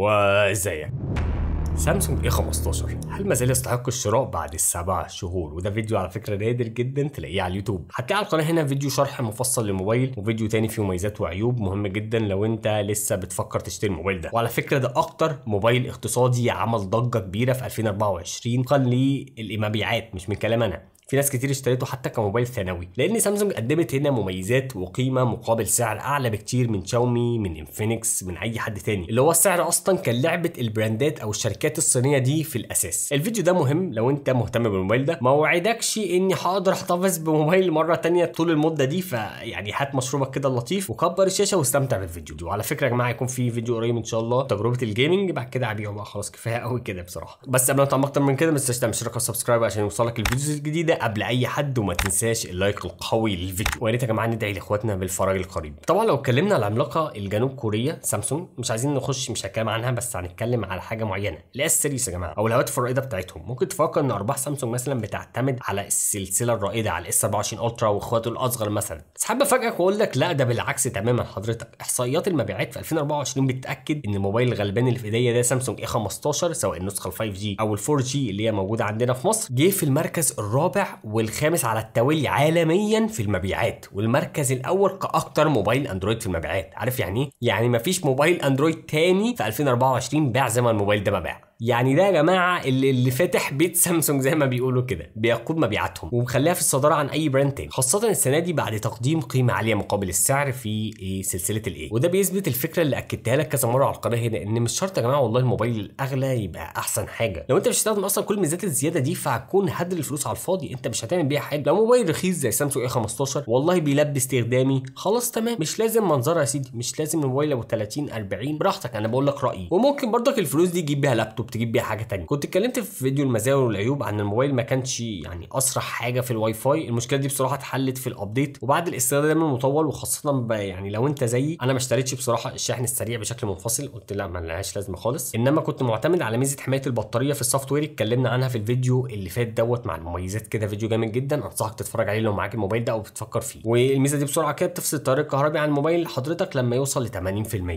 وازيك سامسونج A15 هل ما زال يستحق الشراء بعد السبع شهور وده فيديو على فكره نادر جدا تلاقيه على اليوتيوب هتلاقي على القناه هنا فيديو شرح مفصل للموبايل وفيديو تاني فيه مميزات وعيوب مهم جدا لو انت لسه بتفكر تشتري الموبايل ده وعلى فكره ده اكتر موبايل اقتصادي عمل ضجه كبيره في 2024 قال للمبيعات مش من كلام انا في ناس كتير اشتريته حتى كموبايل ثانوي لان سامسونج قدمت هنا مميزات وقيمه مقابل سعر اعلى بكتير من شاومي من انفينكس من اي حد تاني اللي هو السعر اصلا كان لعبه البراندات او الشركات الصينيه دي في الاساس الفيديو ده مهم لو انت مهتم بالموبايل ده ما وعدكش اني هقدر احتفظ بموبايل مره تانية طول المده دي فيعني هات مشروبك كده اللطيف وكبر الشاشه واستمتع بالفيديو دي وعلى فكره يا جماعه هيكون في فيديو قريب ان شاء الله تجربه الجيمنج بعد كده هبيعه بقى خلاص كفايه قوي كده بصراحه بس قبل ما اكتر من كده ما تنساش تعمل اشتراك وسبسكرايب عشان يوصلك الفيديوز الجديده قبل اي حد وما تنساش اللايك القوي للفيديو ويا ريت يا جماعه ندعي لاخواتنا بالفرج القريب طبعا لو اتكلمنا على العملاقه الجنوب كوريه سامسونج مش عايزين نخش مش هتكلم عنها بس هنتكلم على حاجه معينه الاس سيريس يا جماعه او الهواتف الرائده بتاعتهم ممكن تفكر ان ارباح سامسونج مثلا بتعتمد على السلسله الرائده على الاس 24 الترا واخواته الاصغر مثلا بس حابب افاجئك واقول لك لا ده بالعكس تماما حضرتك احصائيات المبيعات في 2024 بتاكد ان الموبايل الغلبان اللي في ايديا ده سامسونج اي 15 سواء النسخه ال 5 جي او ال 4 جي اللي هي موجوده عندنا في مصر جه في المركز الرابع الناجح والخامس على التوالي عالميا في المبيعات والمركز الاول كاكتر موبايل اندرويد في المبيعات عارف يعني ايه يعني مفيش موبايل اندرويد تاني في 2024 باع زي ما الموبايل ده ما باع يعني ده يا جماعه اللي, اللي فاتح بيت سامسونج زي ما بيقولوا كده بيقود مبيعاتهم ومخليها في الصداره عن اي براند تاني خاصه السنه دي بعد تقديم قيمه عاليه مقابل السعر في إيه، سلسله الاي وده بيثبت الفكره اللي اكدتها لك كذا مره على القناه هنا ان مش شرط يا جماعه والله الموبايل الاغلى يبقى احسن حاجه لو انت مش هتستخدم اصلا كل ميزات الزياده دي فهتكون هدر الفلوس على الفاضي انت مش هتعمل بيها حاجه لو موبايل رخيص زي سامسونج اي 15 والله بيلبي استخدامي خلاص تمام مش لازم منظره يا سيدي مش لازم الموبايل ابو 30 40 براحتك انا بقول لك رايي وممكن برضك الفلوس دي تجيب بيها لابتوب وبتجيب بيها حاجه تانية كنت اتكلمت في فيديو المزايا والعيوب عن الموبايل ما كانش يعني اسرع حاجه في الواي فاي المشكله دي بصراحه اتحلت في الابديت وبعد الاستخدام المطول وخاصه يعني لو انت زيي انا ما اشتريتش بصراحه الشاحن السريع بشكل منفصل قلت لا ما لهاش لازمه خالص انما كنت معتمد على ميزه حمايه البطاريه في السوفت وير اتكلمنا عنها في الفيديو اللي فات دوت مع المميزات كده فيديو جامد جدا انصحك تتفرج عليه لو معاك الموبايل ده او بتفكر فيه والميزه دي بسرعه كده بتفصل التيار الكهربي عن الموبايل حضرتك لما يوصل ل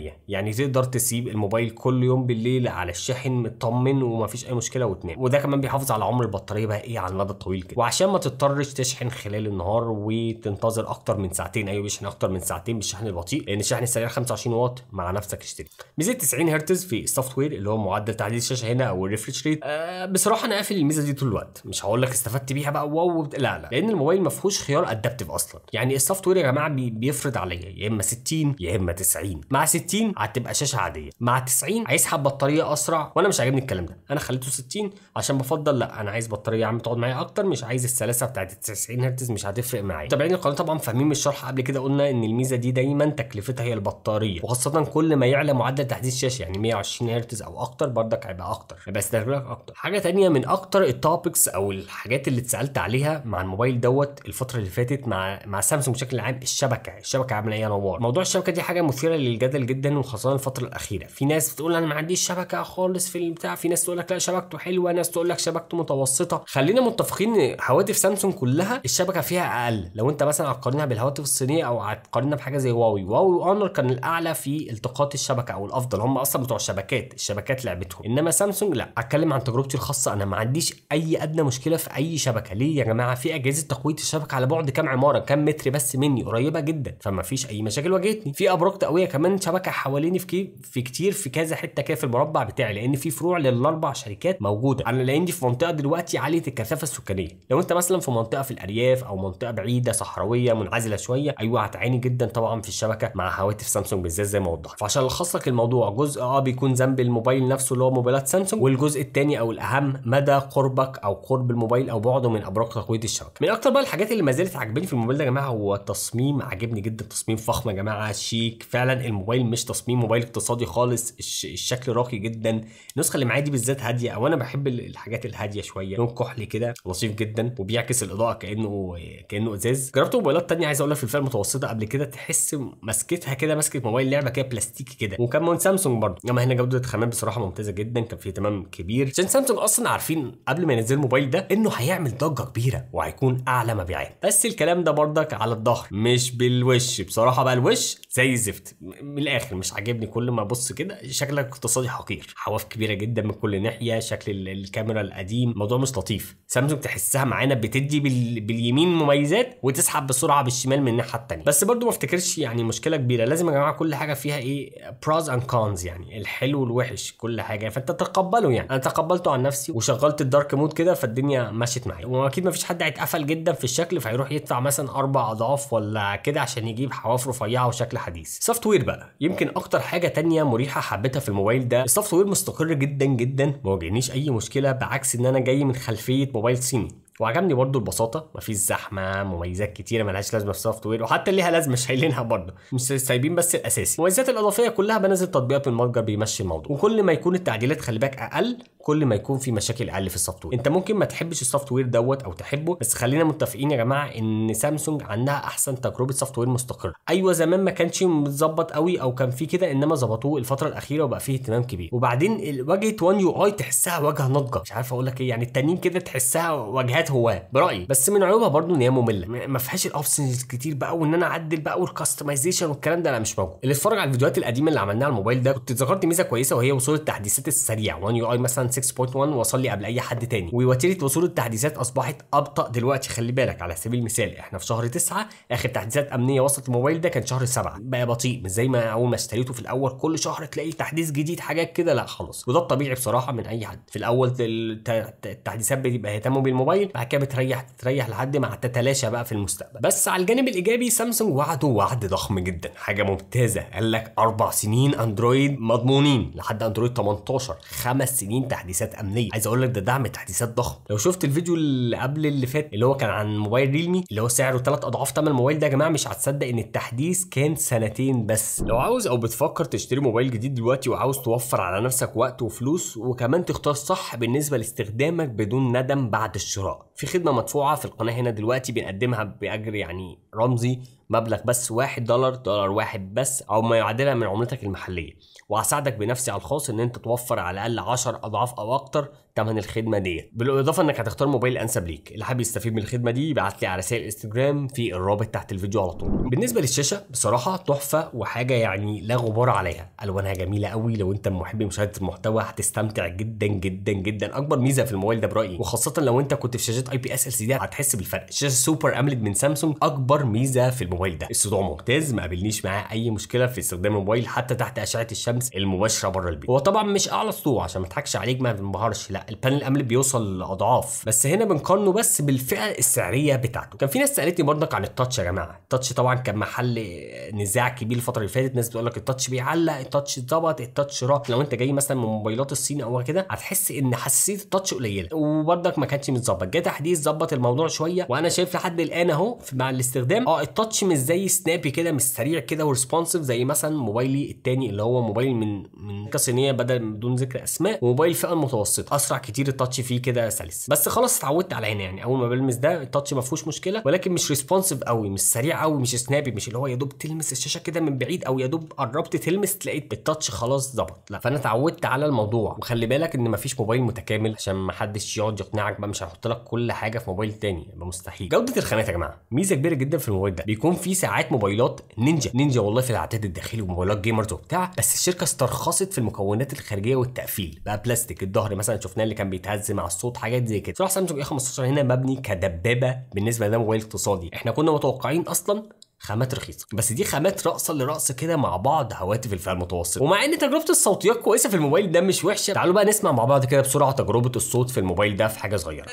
80% يعني تقدر تسيب الموبايل كل يوم بالليل على الشاحن تطمن ومفيش اي مشكله وتنام وده كمان بيحافظ على عمر البطاريه بقى ايه على المدى الطويل كده وعشان ما تضطرش تشحن خلال النهار وتنتظر اكتر من ساعتين ايوه بيشحن اكتر من ساعتين بالشحن البطيء لان الشحن السريع 25 واط مع نفسك اشتري ميزه 90 هرتز في السوفت وير اللي هو معدل تعديل الشاشه هنا او الريفرش ريت آه بصراحه انا قافل الميزه دي طول الوقت مش هقول لك استفدت بيها بقى واو لا لا لان الموبايل ما فيهوش خيار ادابتيف اصلا يعني السوفت وير يا جماعه بيفرض عليا يا اما 60 يا اما 90 مع 60 هتبقى شاشه عاديه مع 90 هيسحب بطاريه اسرع وانا مش عاجبني الكلام ده انا خليته 60 عشان بفضل لا انا عايز بطاريه يا عم تقعد معايا اكتر مش عايز السلاسه بتاعت 90 هرتز مش هتفرق معايا متابعين القناه طبعا فاهمين من الشرح قبل كده قلنا ان الميزه دي دايما تكلفتها هي البطاريه وخاصه كل ما يعلى معدل تحديث الشاشه يعني 120 هرتز او اكتر بردك هيبقى اكتر هيبقى استهلاك اكتر حاجه ثانيه من اكتر التوبكس او الحاجات اللي اتسالت عليها مع الموبايل دوت الفتره اللي فاتت مع مع سامسونج بشكل عام الشبكه الشبكه عامله ايه نوار موضوع الشبكه دي حاجه مثيره للجدل جدا وخاصه الفتره الاخيره في ناس بتقول انا ما عنديش شبكه خالص في وبتاع في ناس تقول لك لا شبكته حلوه ناس تقول لك شبكته متوسطه خلينا متفقين ان هواتف سامسونج كلها الشبكه فيها اقل لو انت مثلا هتقارنها بالهواتف الصينيه او هتقارنها بحاجه زي هواوي واوي وانر كان الاعلى في التقاط الشبكه او الافضل هم اصلا بتوع الشبكات الشبكات لعبتهم انما سامسونج لا اتكلم عن تجربتي الخاصه انا ما عنديش اي ادنى مشكله في اي شبكه ليه يا جماعه في اجهزه تقويه الشبكه على بعد كام عماره كام متر بس مني قريبه جدا فما فيش اي مشاكل واجهتني في ابراج تقويه كمان شبكه حواليني في في كتير في كذا حته كده في المربع بتاعي لان في فروع للاربع شركات موجوده انا الاندي في منطقه دلوقتي عاليه الكثافه السكانيه لو انت مثلا في منطقه في الارياف او منطقه بعيده صحراويه منعزله شويه ايوه هتعاني جدا طبعا في الشبكه مع هواتف سامسونج بالذات زي ما وضحت فعشان الخص لك الموضوع جزء اه بيكون ذنب الموبايل نفسه اللي هو موبايلات سامسونج والجزء الثاني او الاهم مدى قربك او قرب الموبايل او بعده من ابراج تقويه الشبكه من اكتر بقى الحاجات اللي ما زالت عاجباني في الموبايل ده يا جماعه هو التصميم عاجبني جدا تصميم فخم يا جماعه شيك فعلا الموبايل مش تصميم موبايل اقتصادي خالص الشكل راقي جدا النسخه اللي معايا دي بالذات هاديه او انا بحب الحاجات الهاديه شويه لون كحلي كده لطيف جدا وبيعكس الاضاءه كانه كانه ازاز جربت موبايلات تانية عايز اقول لك في الفئه المتوسطه قبل كده تحس ماسكتها كده ماسكه موبايل لعبه كده بلاستيكي كده وكان من سامسونج برضه انما هنا جوده الخامات بصراحه ممتازه جدا كان في اهتمام كبير عشان سامسونج اصلا عارفين قبل ما ينزل الموبايل ده انه هيعمل ضجه كبيره وهيكون اعلى مبيعات بس الكلام ده برضك على الظهر مش بالوش بصراحه بقى الوش زي الزفت من الاخر مش عاجبني كل ما ابص كده شكلك اقتصادي حقير حواف كبيره جدا من كل ناحيه شكل الكاميرا القديم الموضوع مش لطيف سامسونج تحسها معانا بتدي باليمين مميزات وتسحب بسرعه بالشمال من الناحيه الثانيه بس برضو ما افتكرش يعني مشكله كبيره لازم يا جماعه كل حاجه فيها ايه براز اند كونز يعني الحلو والوحش كل حاجه فانت تقبله يعني انا تقبلته عن نفسي وشغلت الدارك مود كده فالدنيا مشيت معايا واكيد ما فيش حد هيتقفل جدا في الشكل فهيروح يدفع مثلا اربع اضعاف ولا كده عشان يجيب حواف رفيعه وشكل حديث سوفت وير بقى يمكن اكتر حاجه تانية مريحه حبيتها في الموبايل ده السوفت وير مستقر جدا جدا جدا ما واجهنيش اي مشكله بعكس ان انا جاي من خلفيه موبايل صيني وعجبني برضو البساطه مفيش زحمه مميزات كتيره ملهاش لازمه في سوفت وير وحتى ليها لازمه شايلينها برضو مش سايبين بس الاساسي المميزات الاضافيه كلها بنزل تطبيقات من المتجر بيمشي الموضوع وكل ما يكون التعديلات خلي بالك اقل كل ما يكون في مشاكل اقل في السوفت وير انت ممكن ما تحبش السوفت وير دوت او تحبه بس خلينا متفقين يا جماعه ان سامسونج عندها احسن تجربه سوفت وير مستقره ايوه زمان ما كانش متظبط قوي او كان في كده انما ظبطوه الفتره الاخيره وبقى فيه اهتمام كبير وبعدين واجهه وان يو اي تحسها واجهه ناضجه مش عارف اقول لك ايه يعني التانيين كده تحسها واجهات ساعات هواه برايي بس من عيوبها برضو ان هي ممله ما فيهاش الاوبشنز كتير بقى وان انا اعدل بقى والكاستمايزيشن والكلام ده لا مش موجود اللي اتفرج على الفيديوهات القديمه اللي عملناها على الموبايل ده كنت ذكرت ميزه كويسه وهي وصول التحديثات السريع وان يو اي مثلا 6.1 وصل لي قبل اي حد تاني ووتيره وصول التحديثات اصبحت ابطا دلوقتي خلي بالك على سبيل المثال احنا في شهر 9 اخر تحديثات امنيه وصلت الموبايل ده كان شهر 7 بقى بطيء مش زي ما اول ما اشتريته في الاول كل شهر تلاقي تحديث جديد حاجات كده لا خلاص وده الطبيعي بصراحه من اي حد في الاول التحديثات بيبقى يهتموا بالموبايل بعد كده بتريح تريح لحد ما تتلاشى بقى في المستقبل بس على الجانب الايجابي سامسونج وعده وعد ضخم جدا حاجه ممتازه قال لك اربع سنين اندرويد مضمونين لحد اندرويد 18 خمس سنين تحديثات امنيه عايز اقول لك ده دعم تحديثات ضخم لو شفت الفيديو اللي قبل اللي فات اللي هو كان عن موبايل ريلمي اللي هو سعره ثلاث اضعاف ثمن الموبايل ده يا جماعه مش هتصدق ان التحديث كان سنتين بس لو عاوز او بتفكر تشتري موبايل جديد دلوقتي وعاوز توفر على نفسك وقت وفلوس وكمان تختار صح بالنسبه لاستخدامك بدون ندم بعد الشراء في خدمه مدفوعه في القناه هنا دلوقتي بنقدمها باجر يعني رمزي مبلغ بس 1 دولار دولار واحد بس او ما يعادلها من عملتك المحليه وهساعدك بنفسي على الخاص ان انت توفر على الاقل 10 اضعاف او اكتر ثمن الخدمه ديت بالاضافه انك هتختار موبايل انسب ليك اللي حابب يستفيد من الخدمه دي يبعت لي على رسائل انستجرام في الرابط تحت الفيديو على طول بالنسبه للشاشه بصراحه تحفه وحاجه يعني لا غبار عليها الوانها جميله قوي لو انت محب مشاهده المحتوى هتستمتع جدا جدا جدا اكبر ميزه في الموبايل ده برايي وخاصه لو انت كنت في شاشات اي بي اس ال سي دي هتحس بالفرق شاشه سوبر امليد من سامسونج اكبر ميزه في الموبايل ده الصداع ممتاز ما قابلنيش معاه اي مشكله في استخدام الموبايل حتى تحت اشعه الشمس المباشره بره البيت هو طبعا مش اعلى سطوع عشان ما عليك ما بنبهرش لا البانل الامل بيوصل لاضعاف بس هنا بنقارنه بس بالفئه السعريه بتاعته كان في ناس سالتني برضك عن التاتش يا جماعه التاتش طبعا كان محل نزاع كبير الفتره اللي فاتت ناس بتقول لك التاتش بيعلق التاتش اتظبط التاتش راح لو انت جاي مثلا من موبايلات الصين او كده هتحس ان حساسيه التاتش قليله وبرضك ما كانش متظبط جه تحديث ظبط الموضوع شويه وانا شايف لحد الان اهو مع الاستخدام اه التاتش مش زي سنابي كده مش سريع كده وريسبونسيف زي مثلا موبايلي الثاني اللي هو موبايل من من صينيه بدل بدون ذكر اسماء وموبايل فئه متوسطه اسرع كتير التاتش فيه كده سلس بس خلاص اتعودت على هنا يعني اول ما بلمس ده التاتش ما فيهوش مشكله ولكن مش ريسبونسيف قوي مش سريع قوي مش سنابي مش اللي هو يا دوب تلمس الشاشه كده من بعيد او يا دوب قربت تلمس لقيت التاتش خلاص ظبط لا فانا اتعودت على الموضوع وخلي بالك ان ما فيش موبايل متكامل عشان ما حدش يقعد يقنعك بقى مش هحط لك كل حاجه في موبايل تاني يبقى مستحيل جوده الخامات يا جماعه ميزه كبيره جدا في الموبايل ده بيكون في ساعات موبايلات نينجا نينجا والله في العتاد الداخلي وموبايلات جيمرز وبتاع بس الشركه استرخصت في المكونات الخارجيه والتقفيل بقى بلاستيك الظهر مثلا شفنا اللي كان بيتهز مع الصوت حاجات زي كده صراحة سامسونج اي 15 هنا مبني كدبابه بالنسبه لده موبايل اقتصادي احنا كنا متوقعين اصلا خامات رخيصه بس دي خامات رأسا لرأس كده مع بعض هواتف الفئه المتوسطه ومع ان تجربه الصوتيات كويسه في الموبايل ده مش وحشه تعالوا بقى نسمع مع بعض كده بسرعه تجربه الصوت في الموبايل ده في حاجه صغيره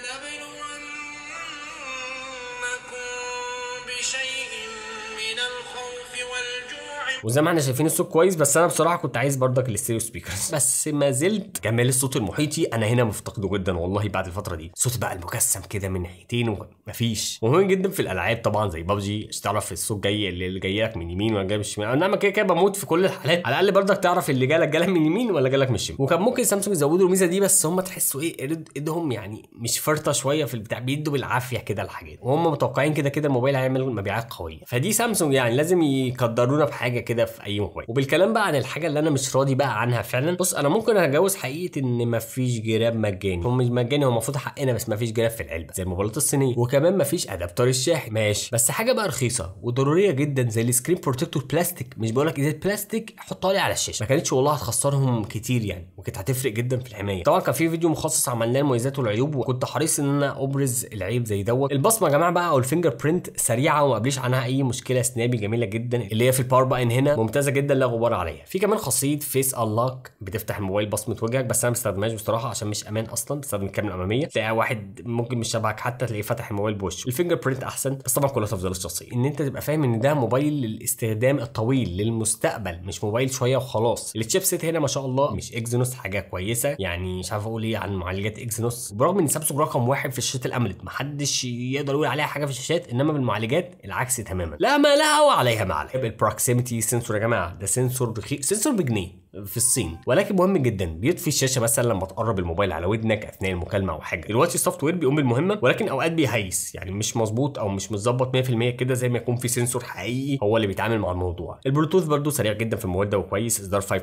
وزي ما احنا شايفين الصوت كويس بس انا بصراحه كنت عايز بردك الاستيريو سبيكرز بس ما زلت جمال الصوت المحيطي انا هنا مفتقده جدا والله بعد الفتره دي صوت بقى المكسم كده من ناحيتين مفيش ومهم جدا في الالعاب طبعا زي بابجي عشان تعرف الصوت جاي اللي جاي لك من يمين ولا جاي من الشمال انما كده كده بموت في كل الحالات على الاقل بردك تعرف اللي جاي لك من يمين ولا لك من الشمال وكان ممكن سامسونج يزودوا الميزه دي بس هم تحسوا ايه ايدهم يعني مش فرطه شويه في البتاع بيدوا بالعافيه كده الحاجات وهم متوقعين كده كده الموبايل هيعمل مبيعات قويه فدي سامسونج يعني لازم يقدرونا بحاجه كده في اي موبايل وبالكلام بقى عن الحاجه اللي انا مش راضي بقى عنها فعلا بص انا ممكن اتجوز حقيقه ان مفيش جراب مجاني هو مش مجاني هو المفروض حقنا بس مفيش جراب في العلبه زي الموبايلات الصينيه وكمان مفيش ادابتر الشاحن ماشي بس حاجه بقى رخيصه وضروريه جدا زي السكرين بروتكتور بلاستيك مش بقول لك ازاي بلاستيك حطها لي على الشاشه ما كانتش والله هتخسرهم كتير يعني وكانت هتفرق جدا في الحمايه طبعا كان في فيديو مخصص عملناه المميزات والعيوب وكنت حريص ان انا ابرز العيب زي دوت البصمه يا جماعه بقى او الفينجر برينت سريعه وما عنها اي مشكله سنابي جميله جدا اللي هي في الباور بقى هنا ممتازه جدا لا غبار عليها في كمان خاصيه فيس انلوك بتفتح الموبايل بصمه وجهك بس انا ما بستخدمهاش بصراحه عشان مش امان اصلا بستخدم الكاميرا الاماميه تلاقي واحد ممكن مش شبهك حتى تلاقيه فتح الموبايل بوشه الفينجر برينت احسن بس طبعا كلها تفضل الشخصيه ان انت تبقى فاهم ان ده موبايل للاستخدام الطويل للمستقبل مش موبايل شويه وخلاص سيت هنا ما شاء الله مش اكزينوس حاجه كويسه يعني مش عارف اقول ايه عن معالجات اكزينوس برغم ان سامسونج رقم واحد في الشاشات الاملت محدش يقدر يقول عليها حاجه في الشاشات انما بالمعالجات العكس تماما لا ما لا عليها معلب البروكسيميتي سنسور يا جماعه ده سنسور رخيص سنسور بجنيه في الصين ولكن مهم جدا بيطفي الشاشه مثلا لما تقرب الموبايل على ودنك اثناء المكالمه او حاجه دلوقتي السوفت وير بيقوم بالمهمه ولكن اوقات بيهيس يعني مش مظبوط او مش متظبط 100% كده زي ما يكون في سنسور حقيقي هو اللي بيتعامل مع الموضوع البلوتوث برده سريع جدا في المواد وكويس اصدار 5.3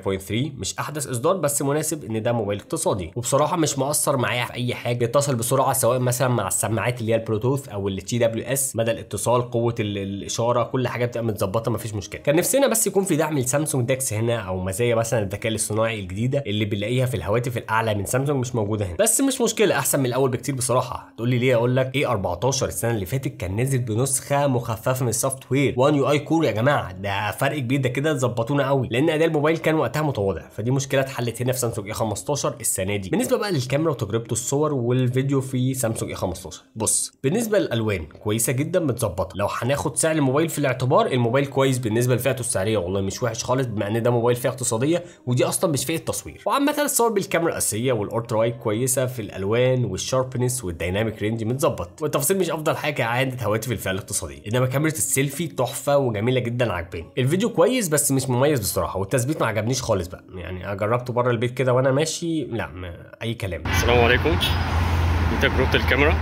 مش احدث اصدار بس مناسب ان ده موبايل اقتصادي وبصراحه مش مقصر معايا في اي حاجه اتصل بسرعه سواء مثلا مع السماعات اللي هي البلوتوث او التي تي دبليو اس مدى الاتصال قوه الاشاره كل حاجه بتبقى متظبطه مفيش مشكله كان نفسنا بس يكون في دعم لسامسونج داكس هنا او مزايا مثلا مثلا الذكاء الاصطناعي الجديده اللي بنلاقيها في الهواتف الاعلى من سامسونج مش موجوده هنا بس مش مشكله احسن من الاول بكتير بصراحه تقول لي ليه اقول لك ايه 14 السنه اللي فاتت كان نازل بنسخه مخففه من السوفت وير وان يو اي كور يا جماعه ده فرق كبير ده كده ظبطونا قوي لان اداء الموبايل كان وقتها متواضع فدي مشكله اتحلت هنا في سامسونج اي 15 السنه دي بالنسبه بقى للكاميرا وتجربته الصور والفيديو في سامسونج اي 15 بص بالنسبه للالوان كويسه جدا متظبطه لو هناخد سعر الموبايل في الاعتبار الموبايل كويس بالنسبه لفئته السعريه والله مش وحش خالص بما ان ده موبايل فئه اقتصاديه ودي اصلا مش فئه تصوير وعامه الصور بالكاميرا الاساسيه والالترا وايد كويسه في الالوان والشاربنس والديناميك رينج متظبط والتفاصيل مش افضل حاجه عند هواتف الفئه الاقتصاديه انما كاميرا السيلفي تحفه وجميله جدا عجباني الفيديو كويس بس مش مميز بصراحه والتثبيت ما عجبنيش خالص بقى يعني جربته بره البيت كده وانا ماشي لا اي كلام السلام عليكم دي تجربه الكاميرا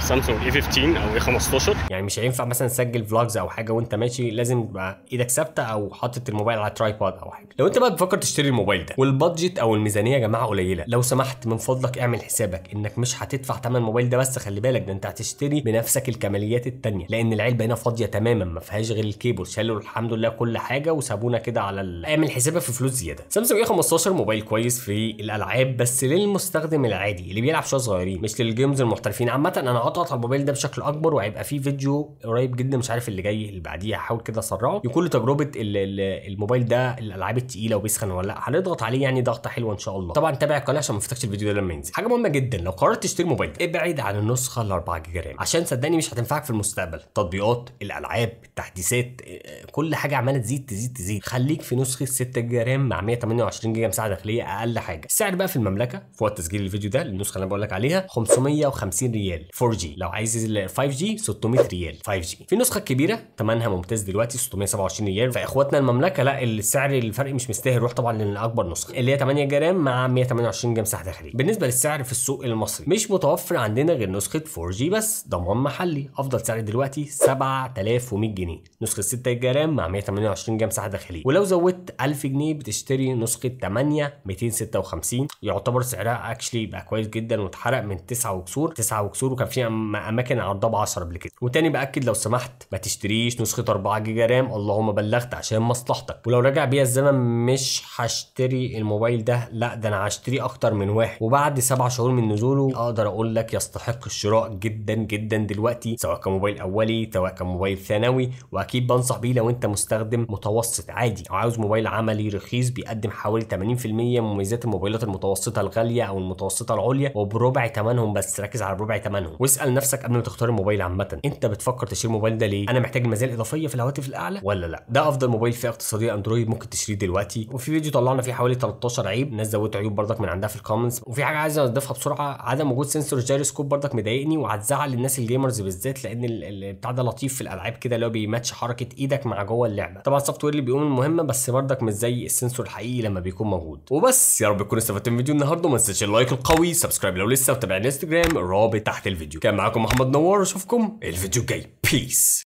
سامسونج اي 15 او اي 15 يعني مش هينفع مثلا تسجل فلوجز او حاجه وانت ماشي لازم تبقى ايدك ثابته او حاطط الموبايل على ترايبود او حاجه لو انت بقى بتفكر تشتري الموبايل ده والبادجت او الميزانيه يا جماعه قليله لو سمحت من فضلك اعمل حسابك انك مش هتدفع ثمن الموبايل ده بس خلي بالك ده انت هتشتري بنفسك الكماليات الثانيه لان العلبه هنا فاضيه تماما ما فيهاش غير الكيبل شالوا الحمد لله كل حاجه وسابونا كده على اعمل حسابك في فلوس زياده سامسونج اي 15 موبايل كويس في الالعاب بس للمستخدم العادي اللي بيلعب شويه صغيرين مش للجيمز المحترفين عامه انا هقطع على الموبايل ده بشكل اكبر وهيبقى فيه فيديو قريب جدا مش عارف اللي جاي اللي بعديه هحاول كده اسرعه يكون له تجربه الموبايل ده الالعاب الثقيله وبيسخن ولا لا هنضغط عليه يعني ضغطه حلوه ان شاء الله طبعا تابع القناه عشان ما تفتكش الفيديو ده لما ينزل حاجه مهمه جدا لو قررت تشتري موبايل ابعد عن النسخه ال 4 جيجا رام عشان صدقني مش هتنفعك في المستقبل تطبيقات الالعاب التحديثات آه، كل حاجه عماله تزيد تزيد تزيد خليك في نسخه 6 جيجا رام مع 128 جيجا مساحه داخليه اقل حاجه السعر بقى في المملكه في وقت تسجيل الفيديو ده النسخه اللي انا بقول لك عليها 550 ريال 4G لو عايز ال 5G 600 ريال 5G في نسخه كبيره ثمنها ممتاز دلوقتي 627 ريال فاخواتنا المملكه لا السعر الفرق مش مستاهل روح طبعا للاكبر نسخه اللي هي 8 جرام مع 128 جرام مساحه داخليه بالنسبه للسعر في السوق المصري مش متوفر عندنا غير نسخه 4G بس ضمان محلي افضل سعر دلوقتي 7100 جنيه نسخه 6 جرام مع 128 جرام مساحه داخليه ولو زودت 1000 جنيه بتشتري نسخه 8 256 يعتبر سعرها اكشلي بقى كويس جدا واتحرق من 9 وكسور 9 وكسور وكان فيها اماكن على ب 10 قبل كده وتاني باكد لو سمحت ما تشتريش نسخه 4 جيجا رام اللهم بلغت عشان مصلحتك ولو رجع بيا الزمن مش هشتري الموبايل ده لا ده انا هشتري اكتر من واحد وبعد سبع شهور من نزوله اقدر اقول لك يستحق الشراء جدا جدا دلوقتي سواء كان موبايل اولي سواء كان موبايل ثانوي واكيد بنصح بيه لو انت مستخدم متوسط عادي او عاوز موبايل عملي رخيص بيقدم حوالي 80% من مميزات الموبايلات المتوسطه الغاليه او المتوسطه العليا وبربع ثمنهم بس ركز على ربع ثمنهم اسال نفسك قبل ما تختار الموبايل عامه انت بتفكر تشتري الموبايل ده ليه انا محتاج مزايا اضافيه في الهواتف الاعلى ولا لا ده افضل موبايل فئه اقتصاديه اندرويد ممكن تشتريه دلوقتي وفي فيديو طلعنا فيه حوالي 13 عيب ناس زودت عيوب بردك من عندها في الكومنتس وفي حاجه عايز اضيفها بسرعه عدم وجود سنسور جيروسكوب بردك مضايقني وهتزعل الناس الجيمرز بالذات لان البتاع ده لطيف في الالعاب كده اللي هو بيماتش حركه ايدك مع جوه اللعبه طبعا السوفت وير اللي بيقوم المهمه بس بردك مش زي السنسور الحقيقي لما بيكون موجود وبس يا رب تكونوا استفدتوا من فيديو النهارده وما تنساش اللايك القوي سبسكرايب لو لسه وتابعنا انستجرام رابط تحت الفيديو كان معاكم محمد نوار واشوفكم الفيديو الجاي بيس